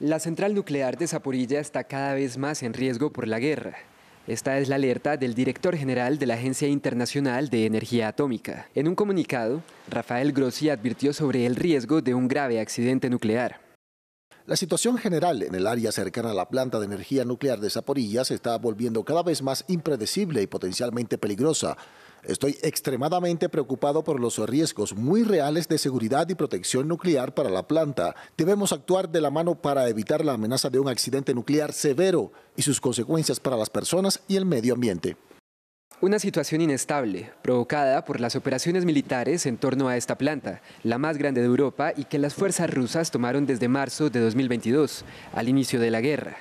La central nuclear de Zaporilla está cada vez más en riesgo por la guerra. Esta es la alerta del director general de la Agencia Internacional de Energía Atómica. En un comunicado, Rafael Grossi advirtió sobre el riesgo de un grave accidente nuclear. La situación general en el área cercana a la planta de energía nuclear de Zaporilla se está volviendo cada vez más impredecible y potencialmente peligrosa Estoy extremadamente preocupado por los riesgos muy reales de seguridad y protección nuclear para la planta. Debemos actuar de la mano para evitar la amenaza de un accidente nuclear severo y sus consecuencias para las personas y el medio ambiente. Una situación inestable, provocada por las operaciones militares en torno a esta planta, la más grande de Europa y que las fuerzas rusas tomaron desde marzo de 2022, al inicio de la guerra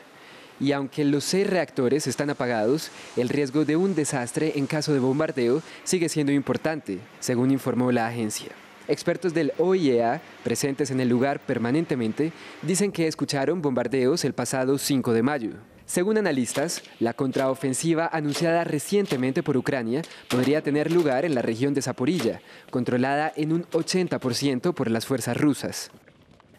y aunque los seis reactores están apagados, el riesgo de un desastre en caso de bombardeo sigue siendo importante, según informó la agencia. Expertos del OIEA, presentes en el lugar permanentemente, dicen que escucharon bombardeos el pasado 5 de mayo. Según analistas, la contraofensiva anunciada recientemente por Ucrania podría tener lugar en la región de Zaporilla, controlada en un 80% por las fuerzas rusas.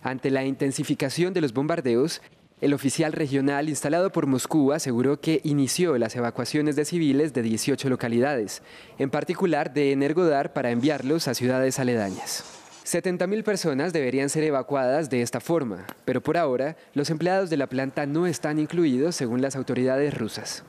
Ante la intensificación de los bombardeos, el oficial regional instalado por Moscú aseguró que inició las evacuaciones de civiles de 18 localidades, en particular de Energodar, para enviarlos a ciudades aledañas. 70.000 personas deberían ser evacuadas de esta forma, pero por ahora los empleados de la planta no están incluidos según las autoridades rusas.